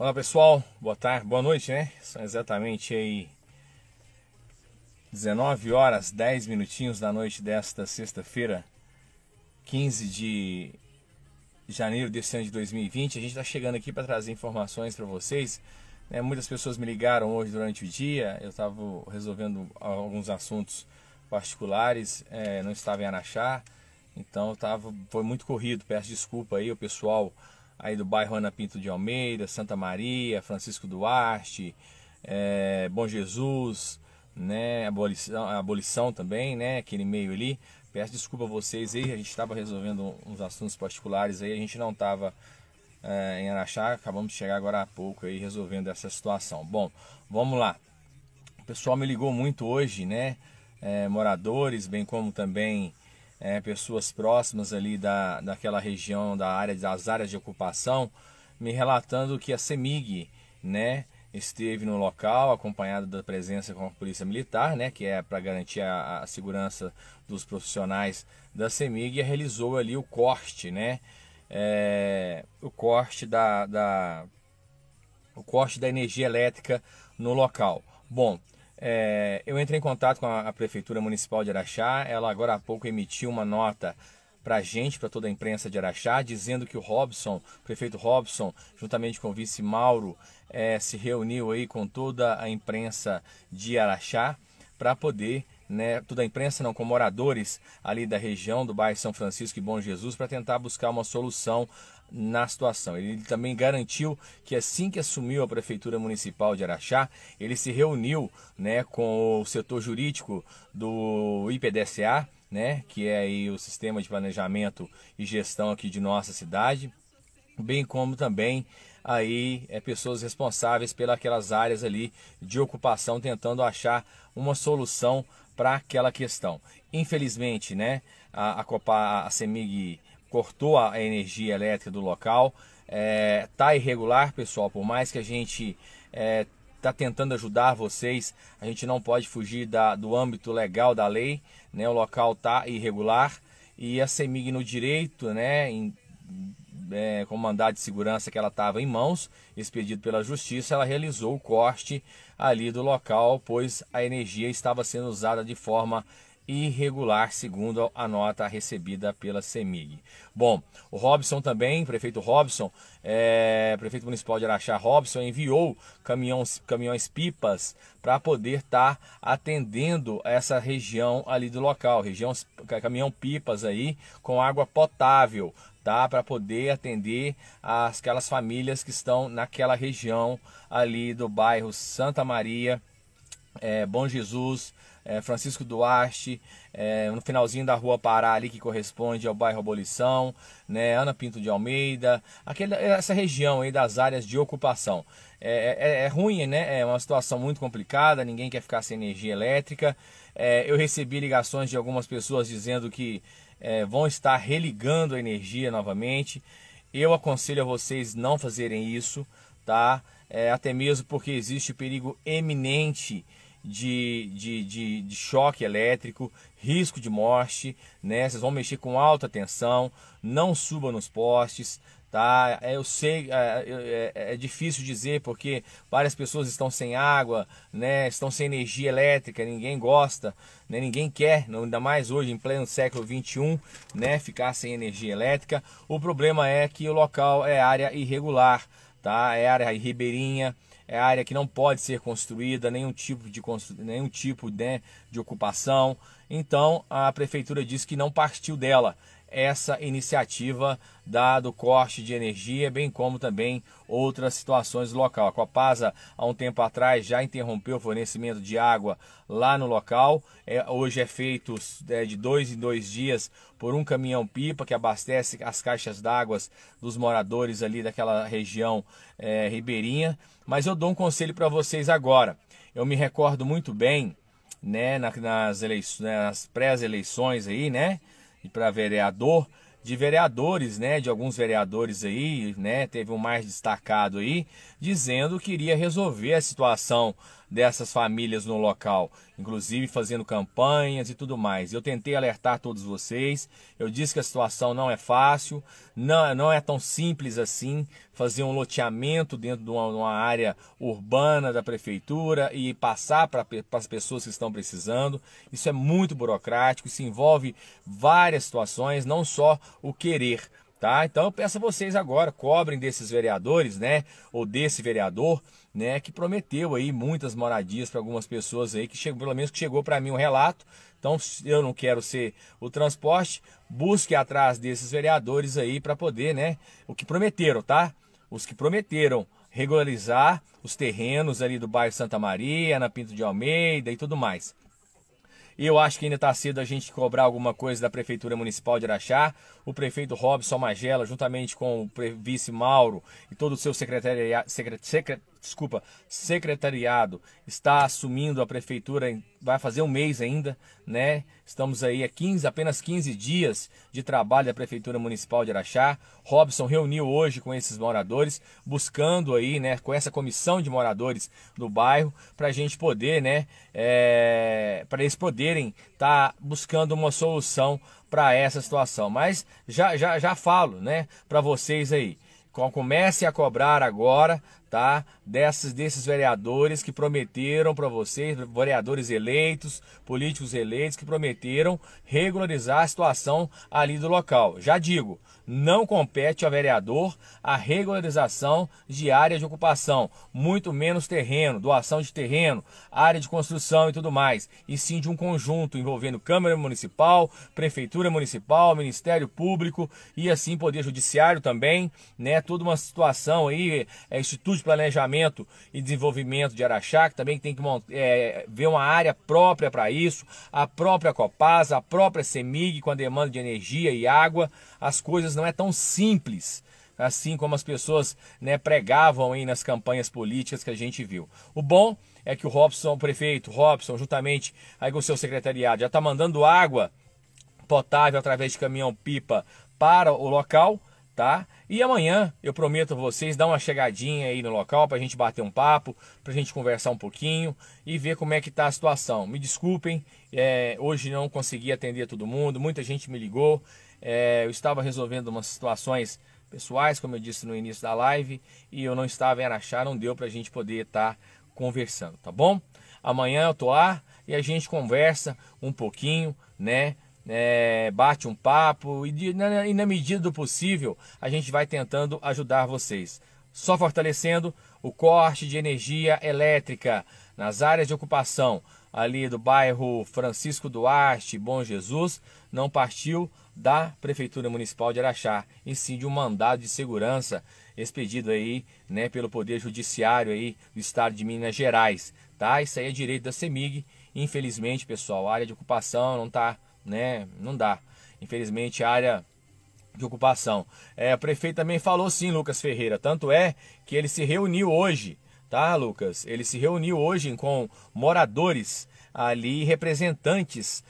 Olá pessoal, boa tarde, boa noite, né? São exatamente aí 19 horas 10 minutinhos da noite desta sexta-feira, 15 de janeiro deste ano de 2020. A gente está chegando aqui para trazer informações para vocês. Né? Muitas pessoas me ligaram hoje durante o dia, eu estava resolvendo alguns assuntos particulares, é, não estava em Araxá, então tava, foi muito corrido. Peço desculpa aí ao pessoal aí do bairro Ana Pinto de Almeida, Santa Maria, Francisco Duarte, é, Bom Jesus, né, abolição, abolição também, né, aquele meio ali. Peço desculpa a vocês aí, a gente estava resolvendo uns assuntos particulares aí, a gente não estava é, eh, em Araxá, acabamos de chegar agora há pouco aí resolvendo essa situação. Bom, vamos lá. O pessoal me ligou muito hoje, né, é, moradores, bem como também é, pessoas próximas ali da, daquela região, da área, das áreas de ocupação, me relatando que a CEMIG, né, esteve no local acompanhada da presença com a polícia militar, né, que é para garantir a, a, segurança dos profissionais da CEMIG, e realizou ali o corte, né, é, o corte da, da o corte da energia elétrica no local. Bom, é, eu entrei em contato com a, a, Prefeitura Municipal de Araxá, ela agora há pouco emitiu uma nota para a gente, para toda a imprensa de Araxá, dizendo que o Robson, o prefeito Robson, juntamente com o vice Mauro, é, se reuniu aí com toda a imprensa de Araxá para poder né, toda a imprensa, não, com moradores ali da região do bairro São Francisco e Bom Jesus, para tentar buscar uma solução na situação. Ele também garantiu que assim que assumiu a prefeitura municipal de Araxá, ele se reuniu, né, com o setor jurídico do IPDSA, né, que é aí o sistema de planejamento e gestão aqui de nossa cidade, bem como também aí é pessoas responsáveis pelas áreas ali de ocupação tentando achar uma solução para aquela questão. Infelizmente, né, a, a Copa a Semig cortou a energia elétrica do local. É, tá irregular, pessoal, por mais que a gente é, tá tentando ajudar vocês, a gente não pode fugir da, do âmbito legal da lei, né? O local tá irregular e a CEMIG no direito, né, em, é, com mandado de segurança que ela estava em mãos, expedido pela justiça, ela realizou o corte ali do local, pois a energia estava sendo usada de forma irregular, segundo a nota recebida pela CEMIG. Bom, o Robson também, prefeito Robson, é, prefeito municipal de Araxá Robson, enviou caminhões, caminhões pipas para poder estar tá atendendo essa região ali do local, região caminhão pipas aí com água potável, tá? Para poder atender as, aquelas famílias que estão naquela região ali do bairro Santa Maria, é, Bom Jesus, é, Francisco Duarte, é, no finalzinho da Rua Pará ali que corresponde ao bairro Abolição, né, Ana Pinto de Almeida, aquele, essa região aí das áreas de ocupação. É, é, é, é ruim, né? É uma situação muito complicada, ninguém quer ficar sem energia elétrica. É, eu recebi ligações de algumas pessoas dizendo que vão estar religando a energia novamente. Eu aconselho a vocês não fazerem isso, tá? É, até mesmo porque existe perigo eminente de, de, de, de, choque elétrico, risco de morte, né? Vocês vão mexer com alta tensão, não suba nos postes, tá? É, eu sei, é, é, é, é, difícil dizer porque várias pessoas estão sem água, né? Estão sem energia elétrica, ninguém gosta, né? Ninguém quer, ainda mais hoje em pleno século 21, né? Ficar sem energia elétrica. O problema é que o local é área irregular, tá? É área ribeirinha, é área que não pode ser construída, nenhum tipo de, constru... nenhum tipo, né, de ocupação. Então a prefeitura disse que não partiu dela essa iniciativa da, do corte de energia, bem como também outras situações do local. A Copasa, há um tempo atrás, já interrompeu o fornecimento de água lá no local. É, hoje é feito é, de dois em dois dias por um caminhão-pipa que abastece as caixas d'água dos moradores ali daquela região é, ribeirinha. Mas eu dou um conselho para vocês agora. Eu me recordo muito bem, né, nas, nas pré-eleições aí, né? e para vereador, de vereadores, né, de alguns vereadores aí, né, teve um mais destacado aí, dizendo que iria resolver a situação dessas famílias no local, inclusive fazendo campanhas e tudo mais. Eu tentei alertar todos vocês, eu disse que a situação não é fácil, não, não é tão simples assim fazer um loteamento dentro de uma, uma área urbana da prefeitura e passar para as pessoas que estão precisando. Isso é muito burocrático, isso envolve várias situações, não só o querer. Tá? Então eu peço a vocês agora, cobrem desses vereadores, né? Ou desse vereador, né, que prometeu aí muitas moradias para algumas pessoas aí que chegou, pelo menos que chegou para mim um relato. Então, eu não quero ser o transporte, busque atrás desses vereadores aí para poder, né, o que prometeram, tá? Os que prometeram regularizar os terrenos ali do bairro Santa Maria, na Pinto de Almeida e tudo mais. e Eu acho que ainda está cedo a gente cobrar alguma coisa da Prefeitura Municipal de Araxá. O prefeito Robson Magela, juntamente com o vice Mauro e todo o seu secretariado, secret, secret, desculpa, secretariado está assumindo a prefeitura, vai fazer um mês ainda, né? Estamos aí a 15, apenas 15 dias de trabalho da prefeitura municipal de Araxá. Robson reuniu hoje com esses moradores, buscando aí, né, com essa comissão de moradores do bairro, para a gente poder, né, é, eh, para eles poderem estar tá buscando uma solução para essa situação. Mas já, já, já falo, né, para vocês aí. Comece a cobrar agora tá? Desses, desses vereadores que prometeram para vocês, vereadores eleitos, políticos eleitos, que prometeram regularizar a situação ali do local. Já digo, não compete ao vereador a regularização de área de ocupação, muito menos terreno, doação de terreno, área de construção e tudo mais, e sim de um conjunto envolvendo Câmara Municipal, Prefeitura Municipal, Ministério Público e assim Poder Judiciário também, né? Toda uma situação aí, é, Instituto uso, planejamento e desenvolvimento de Araxá, que também tem que é, ver uma área própria para isso, a própria Copasa, a própria CEMIG com a demanda de energia e água. As coisas não é tão simples assim como as pessoas né, pregavam aí nas campanhas políticas que a gente viu. O bom é que o Robson, o prefeito Robson, juntamente aí com o seu secretariado, já está mandando água potável através de caminhão-pipa para o local tá? E amanhã eu prometo a vocês dar uma chegadinha aí no local para a gente bater um papo, para a gente conversar um pouquinho e ver como é que tá a situação. Me desculpem, é, hoje não consegui atender todo mundo, muita gente me ligou, é, eu estava resolvendo umas situações pessoais, como eu disse no início da live, e eu não estava em Araxá, não deu para a gente poder estar tá conversando, tá bom? Amanhã eu tô lá e a gente conversa um pouquinho, né? é, bate um papo e, de, na, e na medida do possível a gente vai tentando ajudar vocês. Só fortalecendo o corte de energia elétrica nas áreas de ocupação ali do bairro Francisco Duarte, Bom Jesus, não partiu da Prefeitura Municipal de Araxá, e sim de um mandado de segurança expedido aí, né, pelo Poder Judiciário aí do Estado de Minas Gerais, tá? Isso aí é direito da CEMIG, infelizmente, pessoal, a área de ocupação não está né? Não dá. Infelizmente, área de ocupação. É, o prefeito também falou sim, Lucas Ferreira. Tanto é que ele se reuniu hoje, tá, Lucas? Ele se reuniu hoje com moradores ali representantes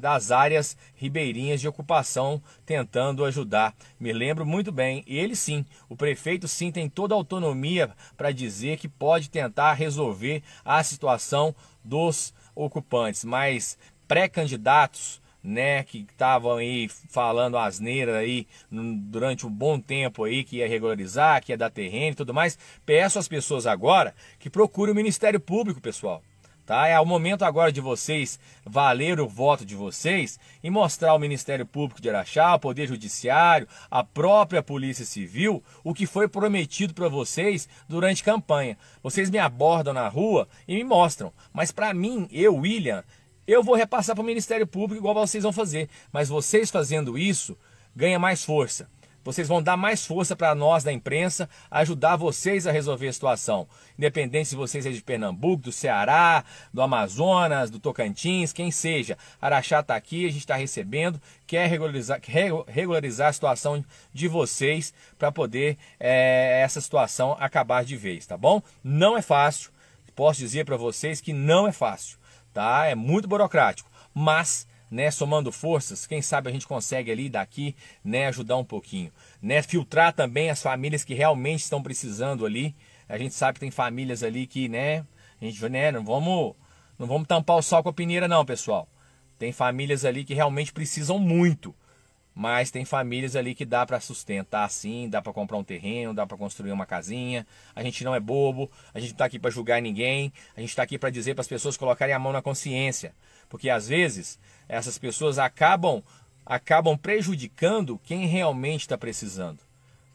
das áreas ribeirinhas de ocupação tentando ajudar. Me lembro muito bem. Ele sim, o prefeito sim tem toda a autonomia para dizer que pode tentar resolver a situação dos ocupantes, mas pré-candidatos, né, que estavam aí falando asneira aí durante um bom tempo aí que ia regularizar, que ia dar terreno e tudo mais. Peço às pessoas agora que procurem o Ministério Público, pessoal. Tá? É o momento agora de vocês valer o voto de vocês e mostrar ao Ministério Público de Araxá, ao Poder Judiciário, à própria Polícia Civil, o que foi prometido para vocês durante campanha. Vocês me abordam na rua e me mostram, mas para mim, eu, William, eu vou repassar para o Ministério Público igual vocês vão fazer. Mas vocês fazendo isso, ganha mais força. Vocês vão dar mais força para nós da imprensa, ajudar vocês a resolver a situação. Independente se vocês é de Pernambuco, do Ceará, do Amazonas, do Tocantins, quem seja. Araxá está aqui, a gente está recebendo, quer regularizar, regularizar a situação de vocês para poder é, essa situação acabar de vez, tá bom? Não é fácil. Posso dizer para vocês que não é fácil tá? É muito burocrático, mas né, somando forças, quem sabe a gente consegue ali daqui, né, ajudar um pouquinho, né, filtrar também as famílias que realmente estão precisando ali. A gente sabe que tem famílias ali que, né, a gente, né, não vamos não vamos tampar o sol com a peneira não, pessoal. Tem famílias ali que realmente precisam muito mas tem famílias ali que dá para sustentar sim, dá para comprar um terreno, dá para construir uma casinha. A gente não é bobo, a gente não tá aqui para julgar ninguém, a gente está aqui para dizer para as pessoas colocarem a mão na consciência, porque às vezes essas pessoas acabam acabam prejudicando quem realmente está precisando,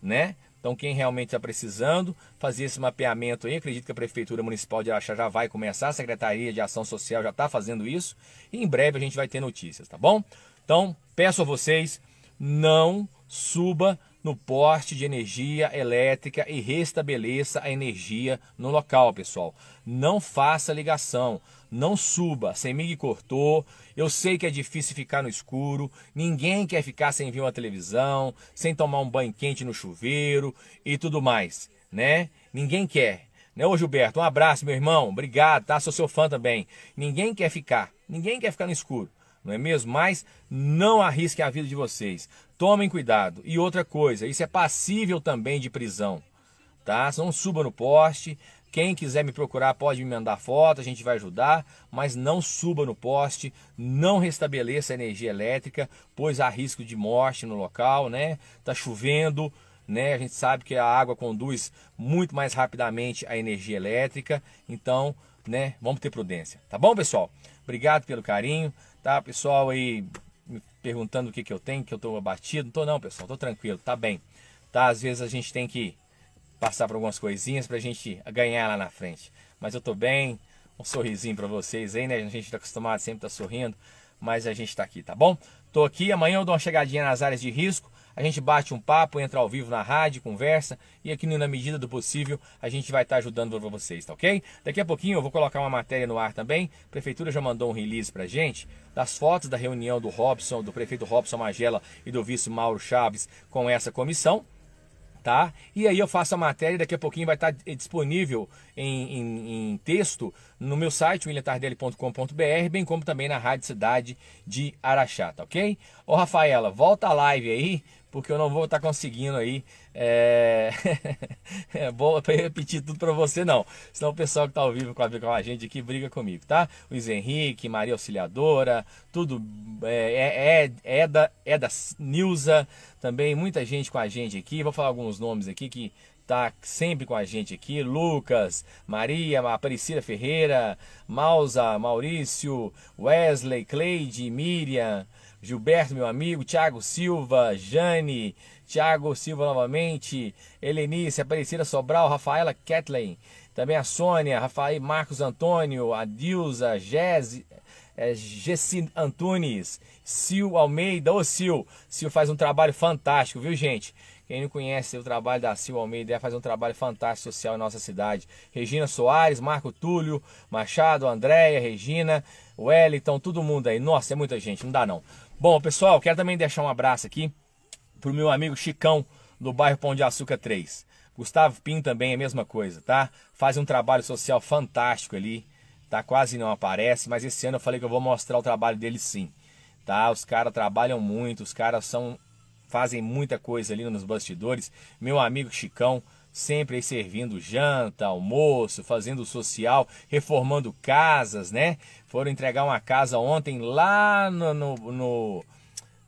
né? Então, quem realmente está precisando, fazer esse mapeamento aí. Acredito que a Prefeitura Municipal de Araxá já vai começar, a Secretaria de Ação Social já está fazendo isso. E em breve a gente vai ter notícias, tá bom? Então, peço a vocês não suba no poste de energia elétrica e restabeleça a energia no local, pessoal. Não faça ligação, não suba, sem Semig cortou. Eu sei que é difícil ficar no escuro, ninguém quer ficar sem ver uma televisão, sem tomar um banho quente no chuveiro e tudo mais, né? Ninguém quer. Né, ô Gilberto, um abraço, meu irmão. Obrigado, tá? Sou seu fã também. Ninguém quer ficar, ninguém quer ficar no escuro não é mesmo? Mas não arrisquem a vida de vocês. Tomem cuidado. E outra coisa, isso é passível também de prisão, tá? Não suba no poste. Quem quiser me procurar pode me mandar foto, a gente vai ajudar, mas não suba no poste, não restabeleça a energia elétrica, pois há risco de morte no local, né? Tá chovendo, né? A gente sabe que a água conduz muito mais rapidamente a energia elétrica, então, né, vamos ter prudência, tá bom, pessoal? Obrigado pelo carinho. Tá, pessoal aí me perguntando o que, que eu tenho, que eu tô abatido. Não tô não, pessoal, tô tranquilo, tá bem. Tá, às vezes a gente tem que passar por algumas coisinhas pra gente ganhar lá na frente. Mas eu tô bem, um sorrisinho para vocês aí, né? A gente tá acostumado sempre tá sorrindo, mas a gente tá aqui, tá bom? Tô aqui, amanhã eu dou uma chegadinha nas áreas de risco a gente bate um papo, entra ao vivo na rádio, conversa e aqui na medida do possível a gente vai estar tá ajudando vocês, tá ok? Daqui a pouquinho eu vou colocar uma matéria no ar também. A prefeitura já mandou um release pra gente das fotos da reunião do Robson, do prefeito Robson Magela e do vice Mauro Chaves com essa comissão tá? E aí eu faço a matéria, daqui a pouquinho vai tá, estar eh, disponível em, em, em texto no meu site, williamtardelli.com.br, bem como também na Rádio Cidade de Araxá, tá ok? Ô Rafaela, volta a live aí, porque eu não vou estar tá conseguindo aí. É... é bom para repetir tudo para você, não. Senão o pessoal que está ao vivo com a, com a gente aqui briga comigo, tá? Luiz Henrique, Maria Auxiliadora, tudo. É, é, é, é, da, é da Nilza também, muita gente com a gente aqui. Vou falar alguns nomes aqui que tá sempre com a gente aqui, Lucas, Maria, Aparecida Ferreira, Mausa, Maurício, Wesley, Cleide, Miriam, Gilberto, meu amigo, Thiago Silva, Jane, Thiago Silva novamente, Helenice, Aparecida Sobral, Rafaela Kathleen, também a Sônia, Rafael Marcos Antônio, a Dilza, é, Gessi Antunes, Sil Almeida, ô Sil, Sil faz um trabalho fantástico, viu gente? Quem não conhece o trabalho da Sil Almeida, faz um trabalho fantástico social em nossa cidade. Regina Soares, Marco Túlio, Machado, Andréia, Regina, Wellington, todo mundo aí. Nossa, é muita gente, não dá não. Bom, pessoal, quero também deixar um abraço aqui pro meu amigo Chicão, do bairro Pão de Açúcar 3. Gustavo Pim também é a mesma coisa, tá? Faz um trabalho social fantástico ali, tá? Quase não aparece, mas esse ano eu falei que eu vou mostrar o trabalho dele sim, tá? Os caras trabalham muito, os caras são fazem muita coisa ali nos bastidores. Meu amigo Chicão sempre aí servindo janta, almoço, fazendo social, reformando casas, né? Foram entregar uma casa ontem lá no, no, no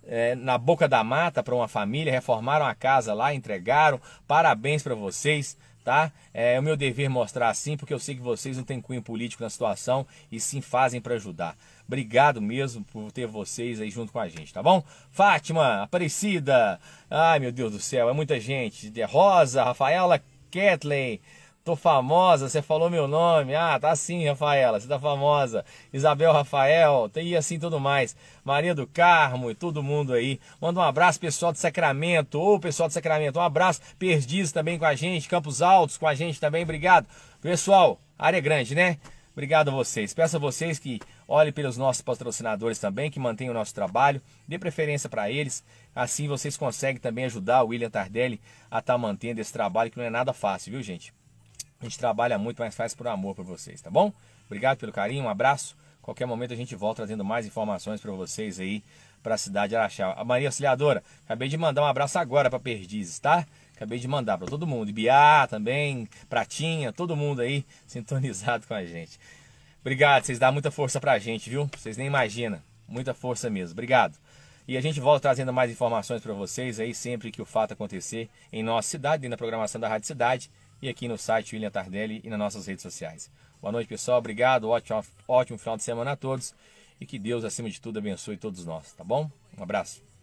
é, na Boca da Mata para uma família, reformaram a casa lá, entregaram. Parabéns para vocês tá? É, é o meu dever mostrar assim, porque eu sei que vocês não têm cunho político na situação e sim fazem para ajudar. Obrigado mesmo por ter vocês aí junto com a gente, tá bom? Fátima, Aparecida, ai meu Deus do céu, é muita gente. De Rosa, Rafaela, Kathleen, Tô famosa, você falou meu nome. Ah, tá sim, Rafaela, você tá famosa. Isabel Rafael, e assim tudo mais. Maria do Carmo e todo mundo aí. Manda um abraço, pessoal de Sacramento. Ô, pessoal de Sacramento, um abraço. Perdiz também com a gente, Campos Altos com a gente também, obrigado. Pessoal, área grande, né? Obrigado a vocês. Peço a vocês que olhem pelos nossos patrocinadores também, que mantenham o nosso trabalho, dê preferência para eles. Assim vocês conseguem também ajudar o William Tardelli a estar tá mantendo esse trabalho que não é nada fácil, viu, gente? A gente trabalha muito, mas faz por amor para vocês, tá bom? Obrigado pelo carinho, um abraço. Qualquer momento a gente volta trazendo mais informações para vocês aí para a cidade de Araxá. A Maria Auxiliadora, acabei de mandar um abraço agora para Perdizes, tá? Acabei de mandar para todo mundo, Ibiá também, Pratinha, todo mundo aí sintonizado com a gente. Obrigado, vocês dão muita força para a gente, viu? Vocês nem imaginam, muita força mesmo. Obrigado. E a gente volta trazendo mais informações para vocês aí sempre que o fato acontecer em nossa cidade, na programação da Rádio Cidade e aqui no site William Tardelli e nas nossas redes sociais. Boa noite, pessoal. Obrigado. Ótimo, ótimo final de semana a todos. E que Deus, acima de tudo, abençoe todos nós, tá bom? Um abraço.